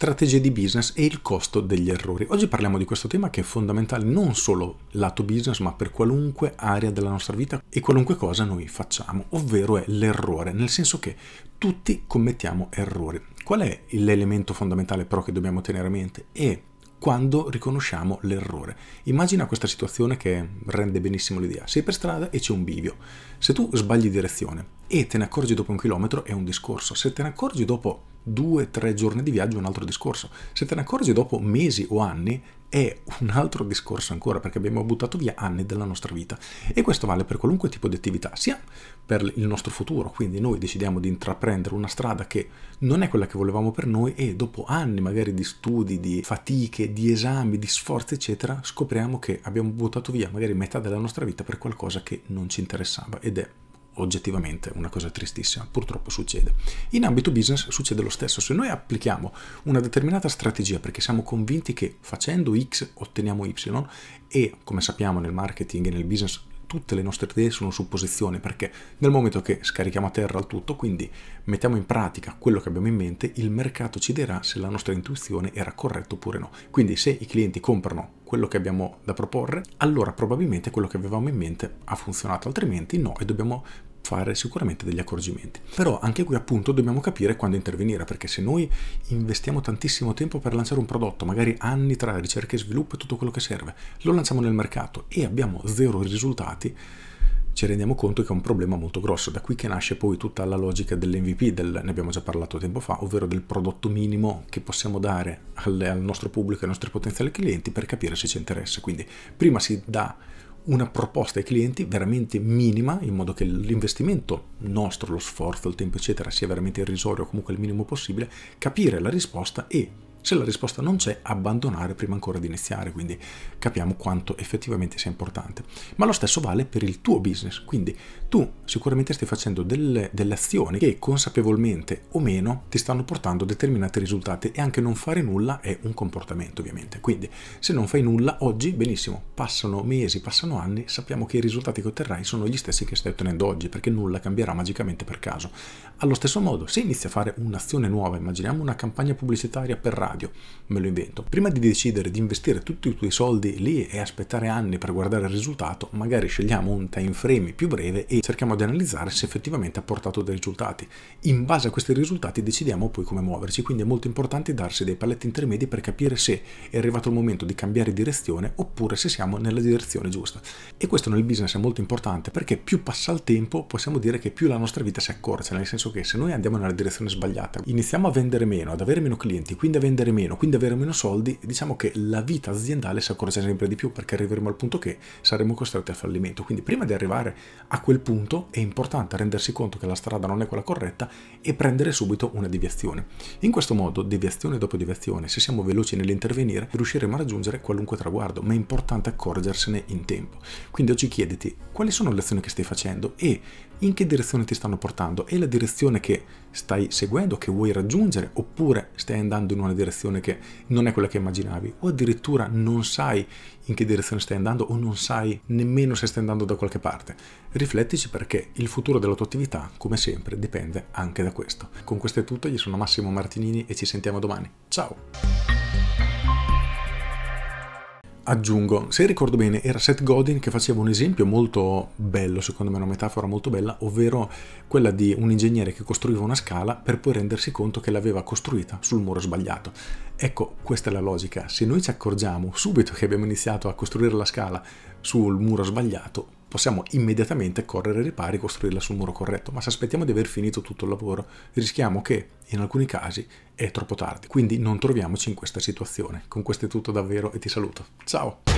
strategie di business e il costo degli errori. Oggi parliamo di questo tema che è fondamentale non solo lato business, ma per qualunque area della nostra vita e qualunque cosa noi facciamo, ovvero è l'errore, nel senso che tutti commettiamo errori. Qual è l'elemento fondamentale però che dobbiamo tenere a mente? È quando riconosciamo l'errore. Immagina questa situazione che rende benissimo l'idea. Sei per strada e c'è un bivio. Se tu sbagli direzione e te ne accorgi dopo un chilometro è un discorso, se te ne accorgi dopo due o tre giorni di viaggio è un altro discorso. Se te ne accorgi dopo mesi o anni è un altro discorso ancora perché abbiamo buttato via anni della nostra vita e questo vale per qualunque tipo di attività, sia per il nostro futuro, quindi noi decidiamo di intraprendere una strada che non è quella che volevamo per noi e dopo anni magari di studi, di fatiche, di esami, di sforzi eccetera, scopriamo che abbiamo buttato via magari metà della nostra vita per qualcosa che non ci interessava ed è oggettivamente una cosa tristissima, purtroppo succede. In ambito business succede lo stesso, se noi applichiamo una determinata strategia perché siamo convinti che facendo X otteniamo Y e come sappiamo nel marketing e nel business tutte le nostre idee sono supposizioni perché nel momento che scarichiamo a terra il tutto, quindi mettiamo in pratica quello che abbiamo in mente, il mercato ci dirà se la nostra intuizione era corretta oppure no. Quindi se i clienti comprano quello che abbiamo da proporre, allora probabilmente quello che avevamo in mente ha funzionato, altrimenti no e dobbiamo fare sicuramente degli accorgimenti. Però anche qui appunto dobbiamo capire quando intervenire, perché se noi investiamo tantissimo tempo per lanciare un prodotto, magari anni tra ricerca e sviluppo e tutto quello che serve, lo lanciamo nel mercato e abbiamo zero risultati, ci rendiamo conto che è un problema molto grosso. Da qui che nasce poi tutta la logica dell'MVP, del, ne abbiamo già parlato tempo fa, ovvero del prodotto minimo che possiamo dare al, al nostro pubblico, ai nostri potenziali clienti per capire se ci interessa. Quindi prima si dà una proposta ai clienti veramente minima in modo che l'investimento nostro, lo sforzo, il tempo eccetera sia veramente irrisorio o comunque il minimo possibile, capire la risposta e se la risposta non c'è, abbandonare prima ancora di iniziare, quindi capiamo quanto effettivamente sia importante. Ma lo stesso vale per il tuo business, quindi tu sicuramente stai facendo delle, delle azioni che consapevolmente o meno ti stanno portando determinati risultati e anche non fare nulla è un comportamento ovviamente. Quindi se non fai nulla oggi, benissimo, passano mesi, passano anni, sappiamo che i risultati che otterrai sono gli stessi che stai ottenendo oggi, perché nulla cambierà magicamente per caso. Allo stesso modo, se inizi a fare un'azione nuova, immaginiamo una campagna pubblicitaria per radio, radio, me lo invento. Prima di decidere di investire tutti i tuoi soldi lì e aspettare anni per guardare il risultato, magari scegliamo un time frame più breve e cerchiamo di analizzare se effettivamente ha portato dei risultati. In base a questi risultati decidiamo poi come muoverci, quindi è molto importante darsi dei paletti intermedi per capire se è arrivato il momento di cambiare direzione oppure se siamo nella direzione giusta. E questo nel business è molto importante perché più passa il tempo possiamo dire che più la nostra vita si accorcia, nel senso che se noi andiamo nella direzione sbagliata, iniziamo a vendere meno, ad avere meno clienti, quindi a vendere spendere meno, quindi avere meno soldi, diciamo che la vita aziendale si accorge sempre di più perché arriveremo al punto che saremo costretti al fallimento. Quindi prima di arrivare a quel punto è importante rendersi conto che la strada non è quella corretta e prendere subito una deviazione. In questo modo, deviazione dopo deviazione, se siamo veloci nell'intervenire, riusciremo a raggiungere qualunque traguardo, ma è importante accorgersene in tempo. Quindi oggi chiediti quali sono le azioni che stai facendo e in che direzione ti stanno portando, è la direzione che stai seguendo, che vuoi raggiungere, oppure stai andando in una direzione che non è quella che immaginavi, o addirittura non sai in che direzione stai andando o non sai nemmeno se stai andando da qualche parte. Riflettici perché il futuro della tua attività, come sempre, dipende anche da questo. Con questo è tutto, io sono Massimo Martinini e ci sentiamo domani. Ciao! aggiungo, se ricordo bene, era Seth Godin che faceva un esempio molto bello, secondo me una metafora molto bella, ovvero quella di un ingegnere che costruiva una scala per poi rendersi conto che l'aveva costruita sul muro sbagliato. Ecco, questa è la logica. Se noi ci accorgiamo subito che abbiamo iniziato a costruire la scala sul muro sbagliato, possiamo immediatamente correre ai ripari e costruirla sul muro corretto, ma se aspettiamo di aver finito tutto il lavoro rischiamo che in alcuni casi è troppo tardi, quindi non troviamoci in questa situazione. Con questo è tutto davvero e ti saluto. Ciao!